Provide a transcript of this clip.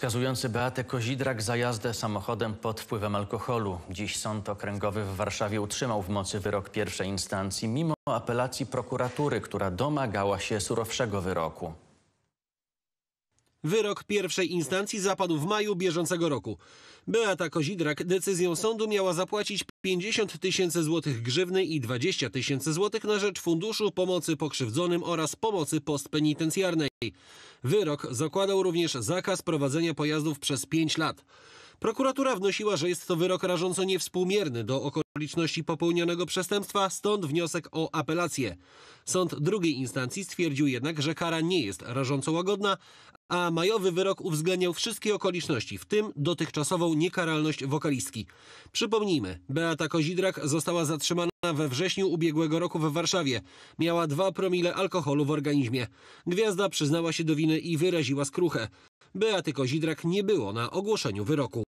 Skazujący Beatę Kozidrak za jazdę samochodem pod wpływem alkoholu. Dziś Sąd Okręgowy w Warszawie utrzymał w mocy wyrok pierwszej instancji, mimo apelacji prokuratury, która domagała się surowszego wyroku. Wyrok pierwszej instancji zapadł w maju bieżącego roku. Beata Kozidrak decyzją sądu miała zapłacić 50 tysięcy złotych grzywny i 20 tysięcy złotych na rzecz Funduszu Pomocy Pokrzywdzonym oraz Pomocy Postpenitencjarnej. Wyrok zakładał również zakaz prowadzenia pojazdów przez 5 lat. Prokuratura wnosiła, że jest to wyrok rażąco niewspółmierny do okoliczności popełnionego przestępstwa, stąd wniosek o apelację. Sąd drugiej instancji stwierdził jednak, że kara nie jest rażąco łagodna, a majowy wyrok uwzględniał wszystkie okoliczności, w tym dotychczasową niekaralność wokalistki. Przypomnijmy, Beata Kozidrak została zatrzymana we wrześniu ubiegłego roku w Warszawie. Miała dwa promile alkoholu w organizmie. Gwiazda przyznała się do winy i wyraziła skruchę. Beaty Kozidrak nie było na ogłoszeniu wyroku.